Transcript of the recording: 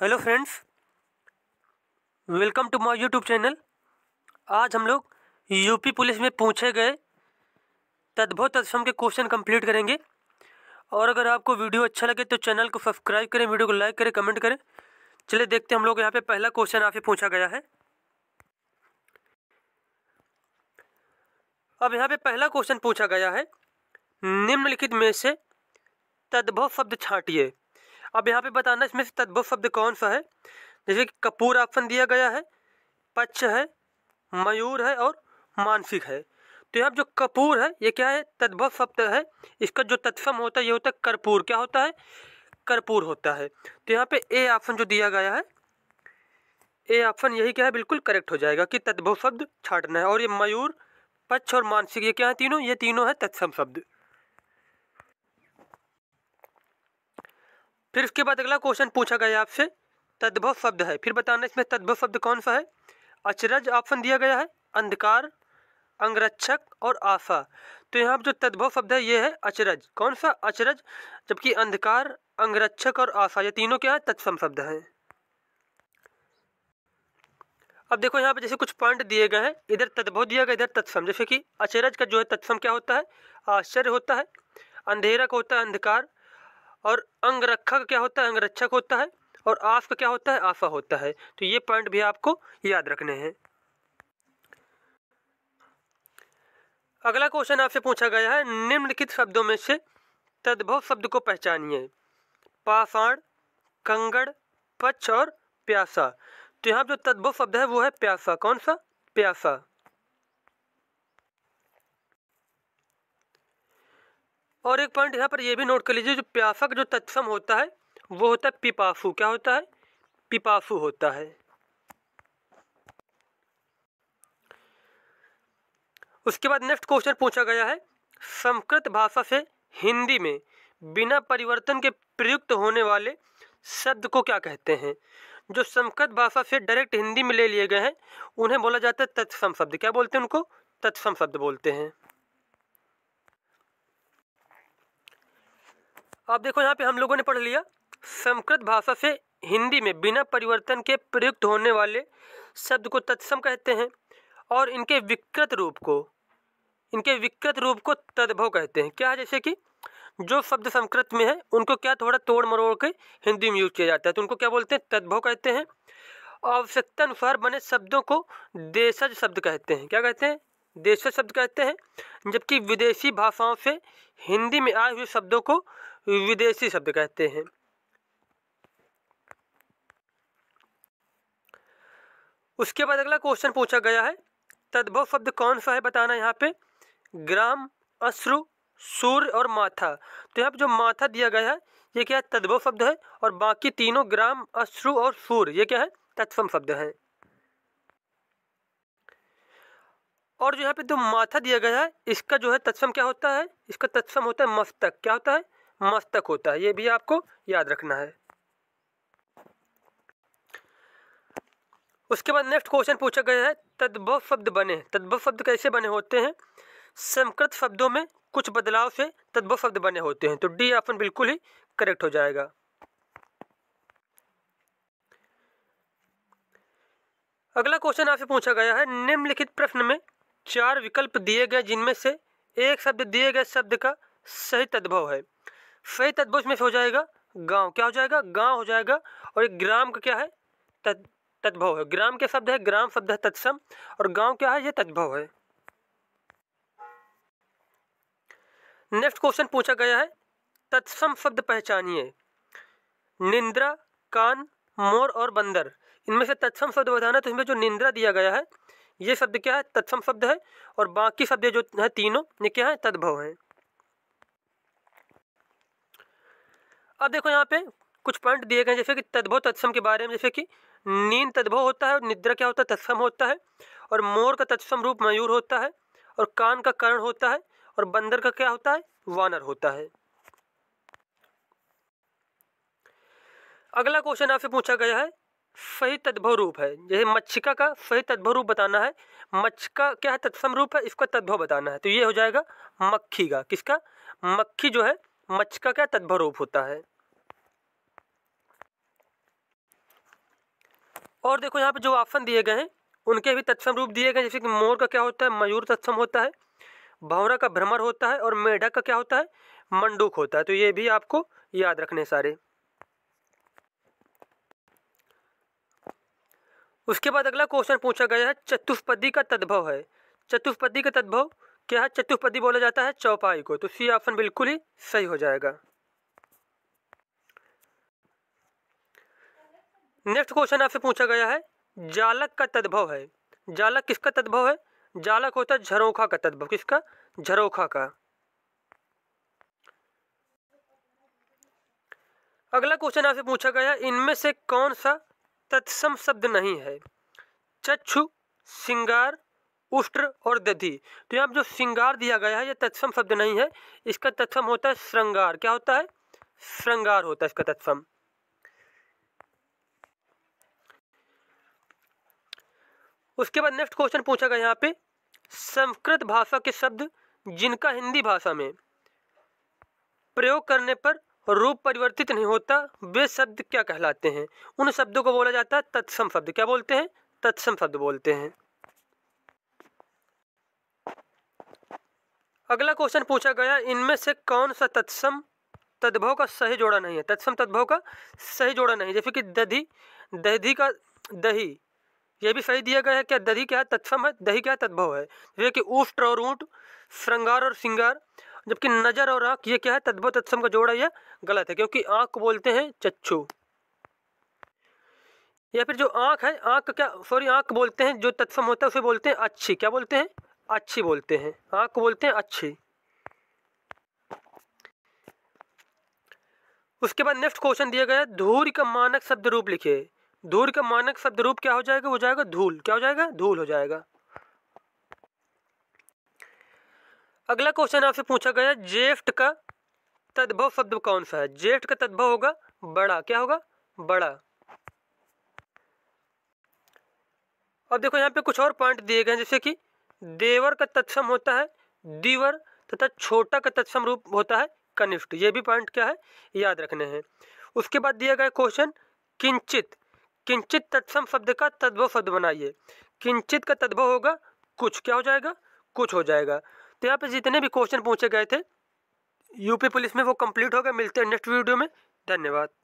hello friends welcome to my YouTube channel आज हम लोग यूपी पुलिस में पूछे गए तद्भव तत्सम के क्वेश्चन कंप्लीट करेंगे और अगर आपको वीडियो अच्छा लगे तो चैनल को सब्सक्राइब करें वीडियो को लाइक करें कमेंट करें चलिए देखते हैं हम लोग यहाँ पे पहला क्वेश्चन आपसे पूछा गया है अब यहाँ पर पहला क्वेश्चन पूछा गया है निम्नलिखित में से तद्भव शब्द छाटिए अब यहाँ पे बताना इसमें से तदबुफ शब्द कौन सा है जैसे कि कपूर ऑप्शन दिया गया है पच्छ है मयूर है और मानसिक है तो यहाँ जो कपूर है ये क्या है तद्भव शब्द है इसका जो तत्सम होता है ये होता है कर्पूर क्या होता है कर्पूर होता है तो यहाँ पे ए ऑप्शन जो दिया गया है ए ऑप्शन यही क्या है बिल्कुल करेक्ट हो जाएगा कि तद्भव शब्द छाटना है और ये मयूर पक्ष और मानसिक ये क्या है तीनों ये तीनों है तत्सम शब्द फिर इसके बाद अगला क्वेश्चन पूछा गया आपसे तद्भव शब्द है फिर बताना इसमें तद्भव शब्द कौन सा है अचरज ऑप्शन दिया गया है अंधकार अंगरक्षक और आशा तो यहाँ जो तद्भव शब्द है ये है अचरज कौन सा अचरज जबकि अंधकार अंगरक्षक और आशा ये तीनों क्या है तत्सम शब्द हैं अब देखो यहाँ पे जैसे कुछ पॉइंट दिए गए हैं इधर तद्भव दिया गया इधर तत्सम जैसे कि अचरज का जो है तत्सम क्या होता है आश्चर्य होता है अंधेरा का होता है अंधकार और अंगरक्षक क्या होता है अंगरक्षक होता है और आफ का क्या होता है आफा होता है तो ये पॉइंट भी आपको याद रखने हैं अगला क्वेश्चन आपसे पूछा गया है निम्नलिखित शब्दों में से तद्भव शब्द को पहचानिए पाषाण कंगड़ पक्ष और प्यासा तो यहाँ जो तद्भव शब्द है वो है प्यासा कौन सा प्यासा और एक पॉइंट यहाँ पर यह भी नोट कर लीजिए जो प्यासक जो तत्सम होता है वो होता है पिपाफू क्या होता है पिपाफू होता है उसके बाद नेक्स्ट क्वेश्चन पूछा गया है संस्कृत भाषा से हिंदी में बिना परिवर्तन के प्रयुक्त होने वाले शब्द को क्या कहते हैं जो संस्कृत भाषा से डायरेक्ट हिंदी में ले लिए गए हैं उन्हें बोला जाता है तत्सम शब्द क्या बोलते हैं उनको तत्सम शब्द बोलते हैं आप देखो यहाँ पे हम लोगों ने पढ़ लिया संस्कृत भाषा से हिंदी में बिना परिवर्तन के प्रयुक्त होने वाले शब्द को तत्सम कहते हैं और इनके विकृत रूप को इनके विकृत रूप को तद्भव कहते हैं क्या है जैसे कि जो शब्द संस्कृत में है उनको क्या थोड़ा तोड़ मरोड़ के हिंदी में यूज किया जाता है तो उनको क्या बोलते हैं तद्भव कहते हैं आवश्यकता अनुसार बने शब्दों को देशज शब्द कहते हैं क्या कहते हैं देशे शब्द कहते हैं जबकि विदेशी भाषाओं से हिंदी में आए हुए शब्दों को विदेशी शब्द कहते हैं उसके बाद अगला क्वेश्चन पूछा गया है तद्भव शब्द कौन सा है बताना यहाँ पे ग्राम अश्रु सूर्य और माथा तो यहाँ पे जो माथा दिया गया है ये क्या है तद्भव शब्द है और बाकी तीनों ग्राम अश्रु और सूर्य ये क्या है तत्सम शब्द है और जो यहाँ पे जो माथा दिया गया है इसका जो है तत्सम क्या होता है इसका तत्सम होता है मस्तक क्या होता है मस्तक होता है ये भी आपको याद रखना है उसके बाद नेक्स्ट क्वेश्चन पूछा गया है तद्भव शब्द बने तद्भव शब्द कैसे बने होते हैं संस्कृत शब्दों में कुछ बदलाव से तद्भव शब्द बने होते हैं तो डी ऑप्शन बिल्कुल ही करेक्ट हो जाएगा अगला क्वेश्चन आपसे पूछा गया है निम्नलिखित प्रश्न में चार विकल्प दिए गए जिनमें से एक शब्द दिए गए शब्द का सही तद्भव है सही तद्भव इसमें से हो जाएगा गांव क्या हो जाएगा गांव हो जाएगा और एक ग्राम का क्या है तद्भव है ग्राम के शब्द है ग्राम शब्द है तत्सम और गांव क्या है ये तद्भव है नेक्स्ट क्वेश्चन पूछा गया है तत्सम शब्द पहचानिए निंद्रा कान मोर और बंदर इनमें से तत्सम शब्द बताना तो इसमें जो निंद्रा दिया गया है ये शब्द क्या है तत्सम शब्द है और बाकी शब्द जो है तीनों ये क्या है तद्भव है अब देखो यहाँ पे कुछ पॉइंट दिए गए जैसे कि तद्भव तत्सम के बारे में जैसे कि नींद तद्भव होता है और निद्रा क्या होता है तत्सम होता है और मोर का तत्सम रूप मयूर होता है और कान का कर्ण होता है और बंदर का क्या होता है वानर होता है अगला क्वेश्चन आपसे पूछा गया है सही तद्भव रूप है जैसे मच्छिका का सही तद्भव रूप बताना है मच्छिका क्या है तत्सम रूप है इसका तद्भव बताना है तो ये हो जाएगा मक्खी का किसका मक्खी जो है मच्छिका क्या तद्भव रूप होता है और देखो यहाँ पे जो ऑप्शन दिए गए हैं उनके भी तत्सम रूप दिए गए जैसे कि मोर का क्या होता है मयूर तत्सम होता है भंवरा का भ्रमर होता है और मेढक का क्या होता है मंडूक होता है तो ये भी आपको याद रखने सारे उसके बाद अगला क्वेश्चन पूछा गया है चतुष्पदी का तद्भव है चतुष्पदी का तद्भव क्या है चतुष्पदी बोला जाता है चौपाई को तो सी ऑप्शन बिल्कुल ही सही हो जाएगा नेक्स्ट क्वेश्चन आपसे पूछा गया है जालक का तद्भव है जालक किसका तद्भव है जालक होता है झरोखा का तद्भव किसका झरोखा का अगला क्वेश्चन आपसे पूछा गया इनमें से कौन सा तत्सम शब्द नहीं है चक्षु श्रृंगार उष्ट्र और दधि तो यहाँ जो श्रृंगार दिया गया है यह तत्सम शब्द नहीं है इसका तत्सम होता है श्रृंगार क्या होता है श्रृंगार होता है इसका तत्सम उसके बाद नेक्स्ट क्वेश्चन पूछा गया यहाँ पे संस्कृत भाषा के शब्द जिनका हिंदी भाषा में प्रयोग करने पर रूप परिवर्तित नहीं होता वे शब्द क्या कहलाते हैं उन शब्दों को बोला जाता है तत्सम शब्द क्या बोलते हैं तत्सम शब्द बोलते हैं अगला क्वेश्चन पूछा गया इनमें से कौन सा तत्सम तद्भव का सही जोड़ा नहीं है तत्सम तद्भव का सही जोड़ा नहीं जैसे कि दधी दधि का दही यह भी सही दिया गया है क्या दही क्या तत्सम है दही क्या तद्भव है जैसे कि उष्ट और ऊँट श्रृंगार और सिंगार जबकि नज़र और आंख ये क्या है तद्भव तत्सम का जोड़ा यह गलत है क्योंकि आंख बोलते हैं चच्छू या फिर जो आंख है आंख क्या सॉरी आंख बोलते हैं जो तत्सम होता है उसे बोलते हैं अच्छी क्या बोलते हैं अच्छी बोलते हैं आंख बोलते हैं अच्छी उसके बाद नेक्स्ट क्वेश्चन दिया गया धूल का मानक शब्द रूप लिखिए धूल का मानक शब्द रूप क्या हो जाएगा हो जाएगा धूल क्या हो जाएगा धूल हो जाएगा अगला क्वेश्चन आपसे पूछा गया जेफ्ट का तद्भव शब्द कौन सा है जेफ्ट का तद्भव होगा बड़ा क्या होगा बड़ा अब देखो यहाँ पे कुछ और पॉइंट दिए गए हैं जैसे कि देवर का तत्सम होता है दीवर तथा छोटा का तत्सम रूप होता है कनिष्ठ ये भी पॉइंट क्या है याद रखने हैं उसके बाद दिया गया क्वेश्चन किंचित किंचित तत्सम शब्द का तद्भव शब्द बनाइए किंचित का तद्भव होगा कुछ क्या हो जाएगा कुछ हो जाएगा तो यहाँ पे जितने भी क्वेश्चन पूछे गए थे यूपी पुलिस में वो कंप्लीट हो गए मिलते हैं नेक्स्ट वीडियो में धन्यवाद